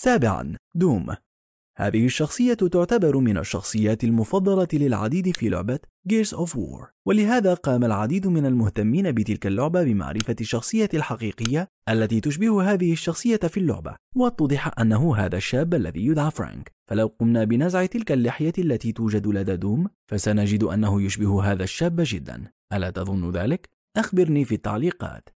سابعا دوم هذه الشخصية تعتبر من الشخصيات المفضلة للعديد في لعبة Gears of War ولهذا قام العديد من المهتمين بتلك اللعبة بمعرفة الشخصية الحقيقية التي تشبه هذه الشخصية في اللعبة واتضح أنه هذا الشاب الذي يدعى فرانك فلو قمنا بنزع تلك اللحية التي توجد لدى دوم فسنجد أنه يشبه هذا الشاب جدا ألا تظن ذلك؟ أخبرني في التعليقات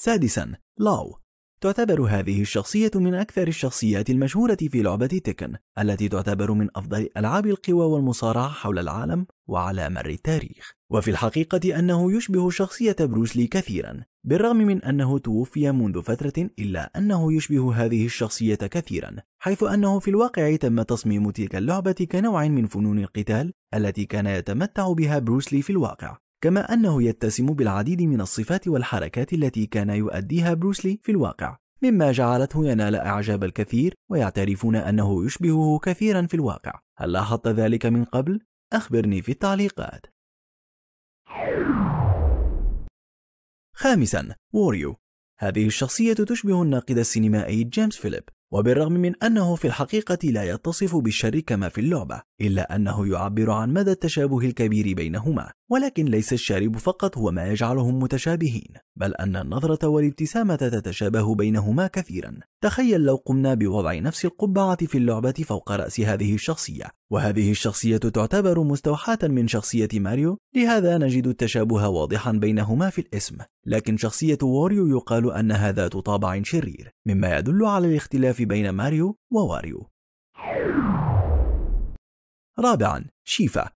سادسا لاو تعتبر هذه الشخصية من أكثر الشخصيات المشهورة في لعبة تيكن التي تعتبر من أفضل ألعاب القوى والمصارعة حول العالم وعلى مر التاريخ وفي الحقيقة أنه يشبه شخصية بروسلي كثيرا بالرغم من أنه توفي منذ فترة إلا أنه يشبه هذه الشخصية كثيرا حيث أنه في الواقع تم تصميم تلك اللعبة كنوع من فنون القتال التي كان يتمتع بها بروسلي في الواقع كما أنه يتسم بالعديد من الصفات والحركات التي كان يؤديها بروسلي في الواقع مما جعلته ينال إعجاب الكثير ويعترفون أنه يشبهه كثيرا في الواقع هل لاحظت ذلك من قبل؟ أخبرني في التعليقات خامسا ووريو هذه الشخصية تشبه الناقد السينمائي جيمس فيليب وبالرغم من أنه في الحقيقة لا يتصف بالشر كما في اللعبة، إلا أنه يعبر عن مدى التشابه الكبير بينهما، ولكن ليس الشارب فقط هو ما يجعلهم متشابهين، بل أن النظرة والابتسامة تتشابه بينهما كثيرا. تخيل لو قمنا بوضع نفس القبعة في اللعبة فوق رأس هذه الشخصية، وهذه الشخصية تعتبر مستوحاة من شخصية ماريو لهذا نجد التشابه واضحا بينهما في الاسم لكن شخصية واريو يقال أنها ذات طابع شرير مما يدل على الاختلاف بين ماريو وواريو رابعا شيفا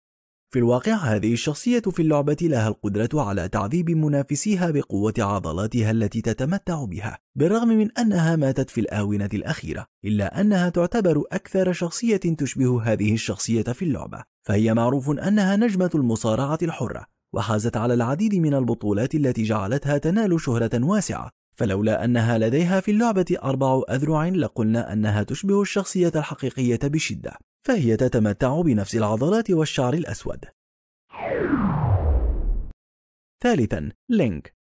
في الواقع هذه الشخصية في اللعبة لها القدرة على تعذيب منافسيها بقوة عضلاتها التي تتمتع بها، بالرغم من أنها ماتت في الآونة الأخيرة، إلا أنها تعتبر أكثر شخصية تشبه هذه الشخصية في اللعبة، فهي معروف أنها نجمة المصارعة الحرة، وحازت على العديد من البطولات التي جعلتها تنال شهرة واسعة، فلولا أنها لديها في اللعبة أربع أذرع لقلنا أنها تشبه الشخصية الحقيقية بشدة فهي تتمتع بنفس العضلات والشعر الأسود. ثالثا لينك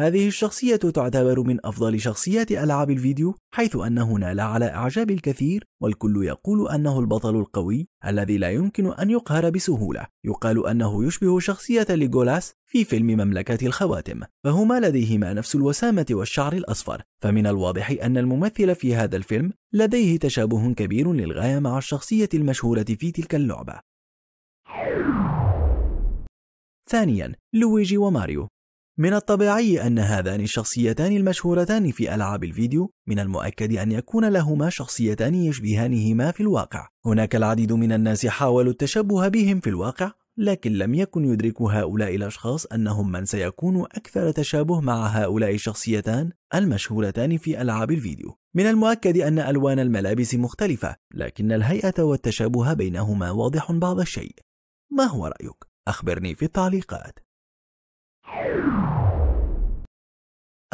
هذه الشخصية تعتبر من أفضل شخصيات ألعاب الفيديو حيث أنه نال على إعجاب الكثير والكل يقول أنه البطل القوي الذي لا يمكن أن يقهر بسهولة يقال أنه يشبه شخصية ليغولاس في فيلم مملكة الخواتم فهما لديهما نفس الوسامة والشعر الأصفر فمن الواضح أن الممثل في هذا الفيلم لديه تشابه كبير للغاية مع الشخصية المشهورة في تلك اللعبة ثانيا لويجي وماريو من الطبيعي أن هذان الشخصيتان المشهورتان في ألعاب الفيديو من المؤكد أن يكون لهما شخصيتان يشبهانهما في الواقع. هناك العديد من الناس حاولوا التشبه بهم في الواقع، لكن لم يكن يدرك هؤلاء الأشخاص أنهم من سيكون أكثر تشابه مع هؤلاء الشخصيتان المشهورتان في ألعاب الفيديو. من المؤكد أن ألوان الملابس مختلفة، لكن الهيئة والتشابه بينهما واضح بعض الشيء. ما هو رأيك؟ أخبرني في التعليقات.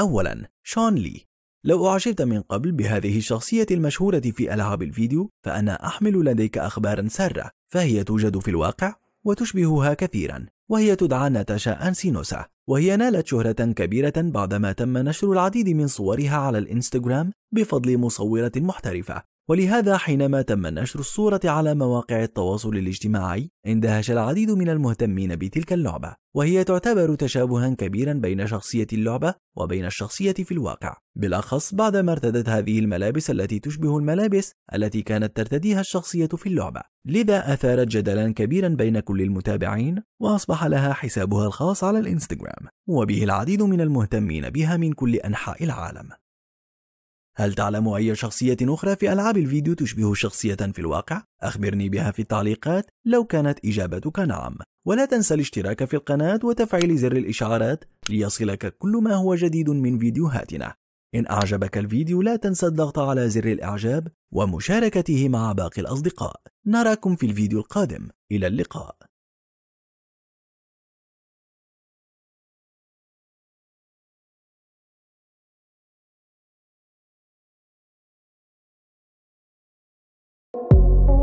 أولا شون لي لو أعجبت من قبل بهذه الشخصية المشهورة في ألعاب الفيديو فأنا أحمل لديك أخبارا سارة فهي توجد في الواقع وتشبهها كثيرا وهي تدعى ناتاشا أنسينوسا وهي نالت شهرة كبيرة بعدما تم نشر العديد من صورها على الإنستغرام بفضل مصورة محترفة ولهذا حينما تم نشر الصورة على مواقع التواصل الاجتماعي اندهش العديد من المهتمين بتلك اللعبة وهي تعتبر تشابها كبيرا بين شخصية اللعبة وبين الشخصية في الواقع بالأخص بعدما ارتدت هذه الملابس التي تشبه الملابس التي كانت ترتديها الشخصية في اللعبة لذا أثارت جدلا كبيرا بين كل المتابعين وأصبح لها حسابها الخاص على الإنستغرام وبه العديد من المهتمين بها من كل أنحاء العالم هل تعلم أي شخصية أخرى في ألعاب الفيديو تشبه شخصية في الواقع؟ أخبرني بها في التعليقات لو كانت إجابتك نعم ولا تنسى الاشتراك في القناة وتفعيل زر الإشعارات ليصلك كل ما هو جديد من فيديوهاتنا إن أعجبك الفيديو لا تنسى الضغط على زر الإعجاب ومشاركته مع باقي الأصدقاء نراكم في الفيديو القادم إلى اللقاء you